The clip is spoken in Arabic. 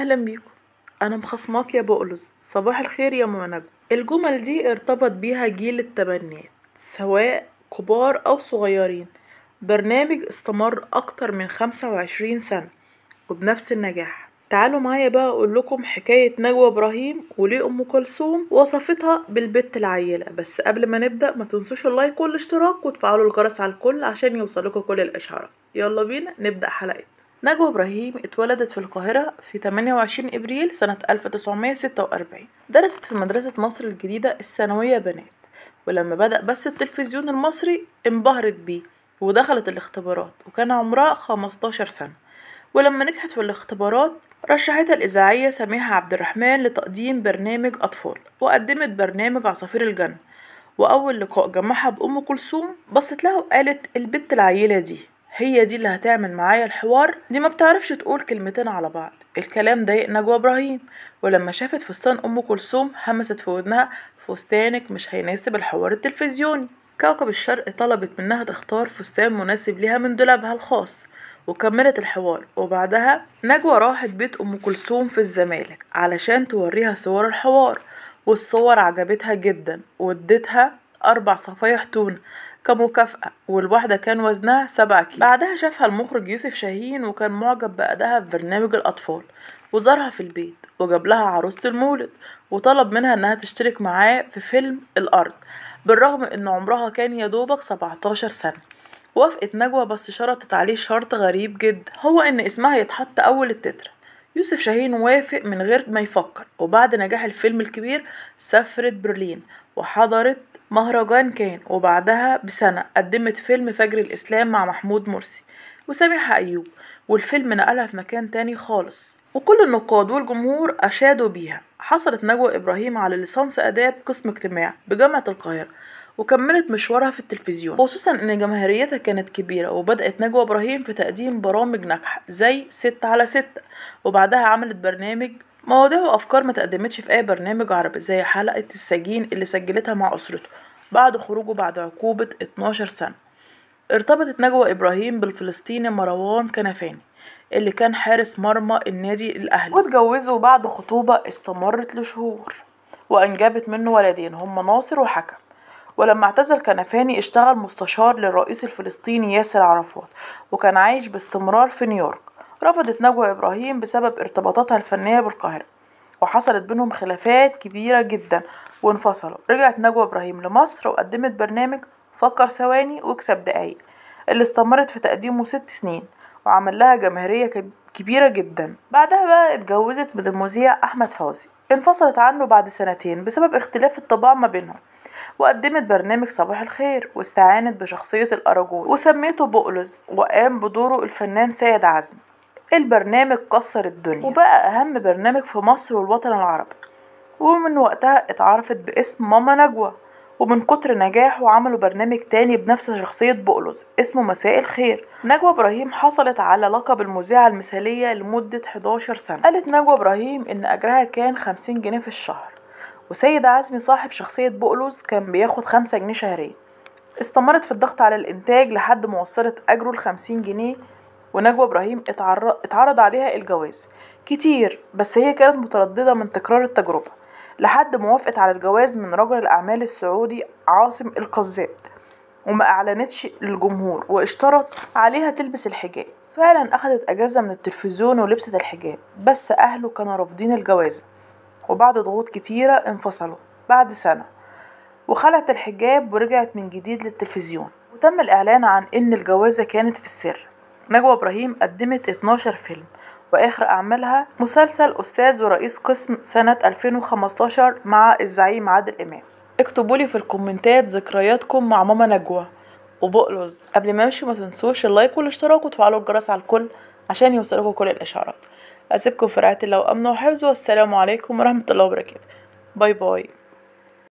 أهلا بيكم أنا مخصماك يا بقلز صباح الخير يا أم نجوى الجمل دي ارتبط بيها جيل التبنيات سواء كبار أو صغيرين برنامج استمر أكتر من خمسة وعشرين سنة وبنفس النجاح تعالوا معايا بقى اقول لكم حكايه نجوى ابراهيم وليه ام كلثوم وصفتها بالبت العيله بس قبل ما نبدا ما تنسوش اللايك والاشتراك وتفعلوا الجرس على الكل عشان يوصلكوا كل الاشعارات يلا بينا نبدا حلقتنا نجوى إبراهيم اتولدت في القاهرة في 28 إبريل سنة 1946 درست في مدرسة مصر الجديدة الثانوية بنات ولما بدأ بس التلفزيون المصري انبهرت بيه ودخلت الاختبارات وكان عمرها 15 سنة ولما نجحت في الاختبارات رشحتها الإذاعية سميحة عبد الرحمن لتقديم برنامج أطفال وقدمت برنامج عصافير الجنة وأول لقاء جمعها بأم كلثوم بصت لها وقالت البت العيلة دي هي دي اللي هتعمل معايا الحوار دي ما بتعرفش تقول كلمتين على بعض الكلام ضايق نجوى ابراهيم ولما شافت فستان ام كلثوم همست في ودنها فستانك مش هيناسب الحوار التلفزيوني كوكب الشرق طلبت منها تختار فستان مناسب ليها من دولابها الخاص وكملت الحوار وبعدها نجوى راحت بيت ام كلثوم في الزمالك علشان توريها صور الحوار والصور عجبتها جدا وادتها اربع صفايح تونه كمكافأة والواحدة كان وزنها سبعة كيلو بعدها شافها المخرج يوسف شاهين وكان معجب بأدائها في برنامج الأطفال وزارها في البيت وجاب لها عروسة المولد وطلب منها إنها تشترك معاه في فيلم الأرض بالرغم إن عمرها كان يدوبك 17 سنة وافقت نجوى بس شرطت عليه شرط غريب جدا هو إن اسمها يتحط أول التتر يوسف شاهين وافق من غير ما يفكر وبعد نجاح الفيلم الكبير سافرت برلين وحضرت مهرجان كان وبعدها بسنة قدمت فيلم فجر الإسلام مع محمود مرسي وسامح أيوب والفيلم نقلها في مكان تاني خالص وكل النقاد والجمهور أشادوا بيها حصلت نجوى إبراهيم على ليسانس آداب قسم اجتماع بجامعة القاهرة وكملت مشوارها في التلفزيون خصوصا ان جماهيريتها كانت كبيرة وبدأت نجوى ابراهيم في تقديم برامج ناجحة زي ستة على ستة وبعدها عملت برنامج مواضيع وأفكار ما تقدمتش في أي برنامج عربي زي حلقة السجين اللي سجلتها مع أسرته بعد خروجه بعد عقوبة 12 سنة ارتبطت نجوى إبراهيم بالفلسطيني مروان كنفاني اللي كان حارس مرمى النادي الأهلي واتجوزوا بعد خطوبة استمرت لشهور وأنجبت منه ولدين هما ناصر وحكم ولما اعتزل كنفاني اشتغل مستشار للرئيس الفلسطيني ياسر عرفات وكان عايش باستمرار في نيويورك رفضت نجوى إبراهيم بسبب ارتباطاتها الفنية بالقاهرة وحصلت بينهم خلافات كبيرة جدا وانفصلوا رجعت نجوى إبراهيم لمصر وقدمت برنامج فكر ثواني واكسب دقايق اللي استمرت في تقديمه ست سنين وعمل لها جماهيرية كبيرة جدا بعدها بقى اتجوزت بالمذيع أحمد فوزي انفصلت عنه بعد سنتين بسبب اختلاف الطباع ما بينهم وقدمت برنامج صباح الخير واستعانت بشخصية الأراجوز وسميته بؤلز وقام بدوره الفنان سيد عزمي البرنامج كسر الدنيا وبقى أهم برنامج في مصر والوطن العربي ومن وقتها اتعرفت باسم ماما نجوى ومن كتر نجاحه عملوا برنامج تاني بنفس شخصية بقلوز اسمه مساء الخير نجوى إبراهيم حصلت على لقب المذيعة المثالية لمدة 11 سنة قالت نجوى إبراهيم إن أجرها كان 50 جنيه في الشهر وسيد عزمي صاحب شخصية بقلوز كان بياخد خمسة جنيه شهريا استمرت في الضغط على الإنتاج لحد ما وصلت أجره لخمسين جنيه ونجوى إبراهيم اتعرض عليها الجواز كتير بس هي كانت مترددة من تكرار التجربة لحد ما وافقت على الجواز من رجل الأعمال السعودي عاصم القذاب وما أعلنتش للجمهور واشترط عليها تلبس الحجاب فعلا أخدت أجازة من التلفزيون ولبست الحجاب بس أهله كانوا رافضين الجوازة وبعد ضغوط كتيرة انفصلوا بعد سنة وخلعت الحجاب ورجعت من جديد للتلفزيون وتم الإعلان عن إن الجوازة كانت في السر نجوى إبراهيم قدمت 12 فيلم وآخر أعمالها مسلسل أستاذ ورئيس قسم سنة 2015 مع الزعيم عادل إمام اكتبوا لي في الكومنتات ذكرياتكم مع ماما نجوى وبقلز قبل ما امشي ما تنسوش اللايك والاشتراك وتفعلوا الجرس على الكل عشان يوصلكم كل الاشعارات اسيبكم في رعايه الله وامنه وحفظه والسلام عليكم ورحمه الله وبركاته باي باي